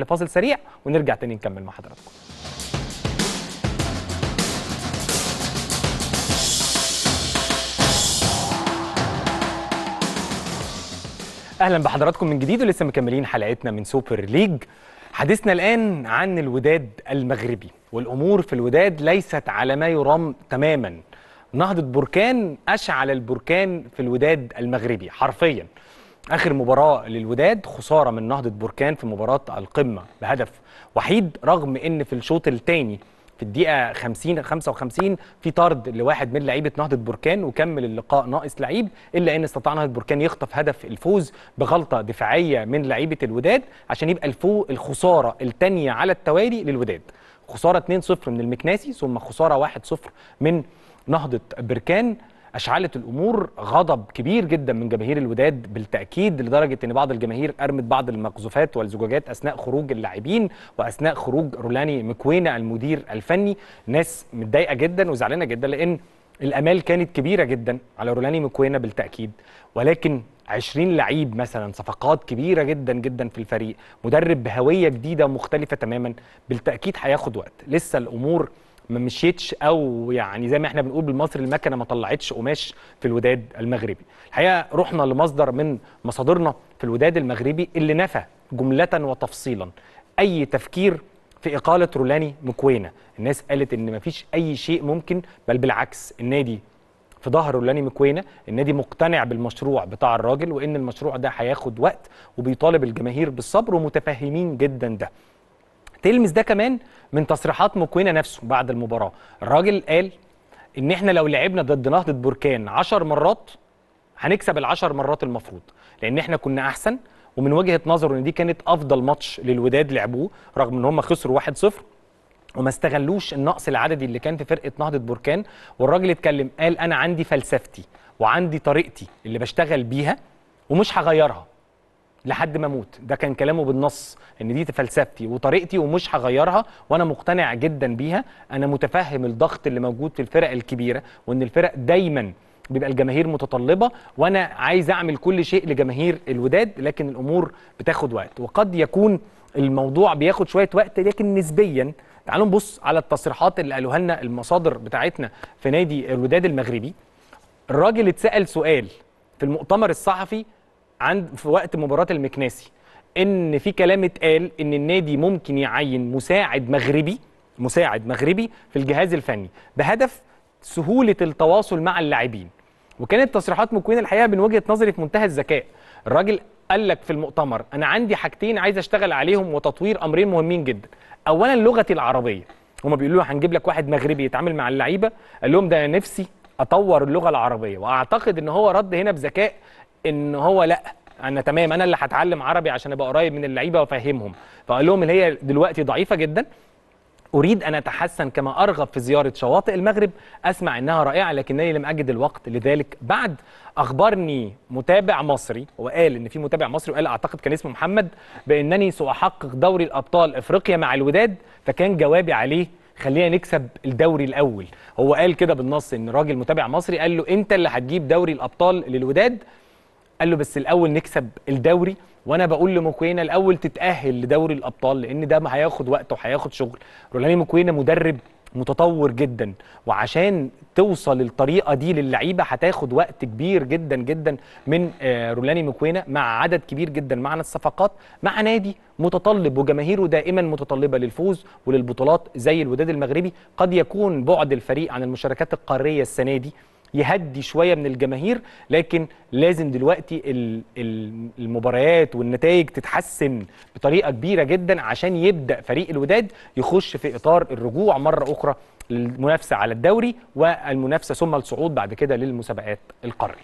لفاصل سريع ونرجع تاني نكمل مع حضراتكم اهلا بحضراتكم من جديد ولسه مكملين حلقتنا من سوبر ليج حديثنا الان عن الوداد المغربي والامور في الوداد ليست على ما يرام تماما نهضه بركان اشعل البركان في الوداد المغربي حرفيا اخر مباراه للوداد خساره من نهضه بركان في مباراه القمه بهدف وحيد رغم ان في الشوط الثاني في الدقيقه 50 55 في طرد لواحد من لعيبه نهضه بركان وكمل اللقاء ناقص لعيب الا ان استطاع نهضه بركان يخطف هدف الفوز بغلطه دفاعيه من لعيبه الوداد عشان يبقى الفو الخساره الثانيه على التوالي للوداد خساره 2-0 من المكناسي ثم خساره 1-0 من نهضه بركان اشعلت الامور غضب كبير جدا من جماهير الوداد بالتاكيد لدرجه ان بعض الجماهير ارمت بعض المقذوفات والزجاجات اثناء خروج اللاعبين واثناء خروج رولاني مكوينا المدير الفني ناس متضايقه جدا وزعلانه جدا لان الامال كانت كبيره جدا على رولاني مكوينا بالتاكيد ولكن 20 لعيب مثلا صفقات كبيره جدا جدا في الفريق مدرب بهويه جديده مختلفه تماما بالتاكيد هياخد وقت لسه الامور ما مشيتش او يعني زي ما احنا بنقول بالمصري المكنه ما طلعتش قماش في الوداد المغربي الحقيقه رحنا لمصدر من مصادرنا في الوداد المغربي اللي نفى جمله وتفصيلا اي تفكير في اقاله رولاني مكوينا الناس قالت ان ما فيش اي شيء ممكن بل بالعكس النادي في ظهر رولاني مكوينا النادي مقتنع بالمشروع بتاع الراجل وان المشروع ده هياخد وقت وبيطالب الجماهير بالصبر ومتفهمين جدا ده تلمس ده كمان من تصريحات مكوينه نفسه بعد المباراه الراجل قال ان احنا لو لعبنا ضد نهضه بركان 10 مرات هنكسب العشر مرات المفروض لان احنا كنا احسن ومن وجهه نظره ان دي كانت افضل ماتش للوداد لعبوه رغم ان هم خسروا 1-0 وما استغلوش النقص العددي اللي كان في فرقه نهضه بركان والراجل اتكلم قال انا عندي فلسفتي وعندي طريقتي اللي بشتغل بيها ومش هغيرها لحد ما اموت ده كان كلامه بالنص ان دي فلسفتي وطريقتي ومش هغيرها وانا مقتنع جدا بيها انا متفهم الضغط اللي موجود في الفرق الكبيره وان الفرق دايما بيبقى الجماهير متطلبه وانا عايز اعمل كل شيء لجماهير الوداد لكن الامور بتاخد وقت وقد يكون الموضوع بياخد شويه وقت لكن نسبيا تعالوا نبص على التصريحات اللي قالوها لنا المصادر بتاعتنا في نادي الوداد المغربي الراجل اتسال سؤال في المؤتمر الصحفي عند في وقت مباراه المكناسي ان في كلام اتقال ان النادي ممكن يعين مساعد مغربي مساعد مغربي في الجهاز الفني بهدف سهوله التواصل مع اللاعبين وكانت تصريحات مكوين الحقيقه من وجهه نظري في منتهى الذكاء الراجل قال لك في المؤتمر انا عندي حاجتين عايز اشتغل عليهم وتطوير امرين مهمين جدا اولا لغتي العربيه هما بيقولوا له هنجيب لك واحد مغربي يتعامل مع اللعيبه قال لهم ده انا نفسي اطور اللغه العربيه واعتقد ان هو رد هنا بذكاء ان هو لا انا تمام انا اللي هتعلم عربي عشان ابقى قريب من اللعيبه وافهمهم فقال لهم اللي هي دلوقتي ضعيفه جدا أريد أن أتحسن كما أرغب في زيارة شواطئ المغرب أسمع أنها رائعة لكنني لم أجد الوقت لذلك بعد أخبرني متابع مصري وقال إن في متابع مصري وقال أعتقد كان اسمه محمد بأنني سأحقق دوري الأبطال إفريقيا مع الوداد فكان جوابي عليه خلينا نكسب الدوري الأول هو قال كده بالنص إن راجل متابع مصري قال له أنت اللي هتجيب دوري الأبطال للوداد قال له بس الاول نكسب الدوري وانا بقول لمكوينا الاول تتاهل لدوري الابطال لان ده هياخد وقت وهياخد شغل رولاني موكوينا مدرب متطور جدا وعشان توصل الطريقه دي للعيبه هتاخد وقت كبير جدا جدا من آه، رولاني مكوينا مع عدد كبير جدا معنا الصفقات مع نادي متطلب وجماهيره دائما متطلبه للفوز وللبطولات زي الوداد المغربي قد يكون بعد الفريق عن المشاركات القاريه السنه دي يهدي شويه من الجماهير لكن لازم دلوقتي المباريات والنتائج تتحسن بطريقه كبيره جدا عشان يبدا فريق الوداد يخش في اطار الرجوع مره اخرى للمنافسه على الدوري والمنافسه ثم الصعود بعد كده للمسابقات القاريه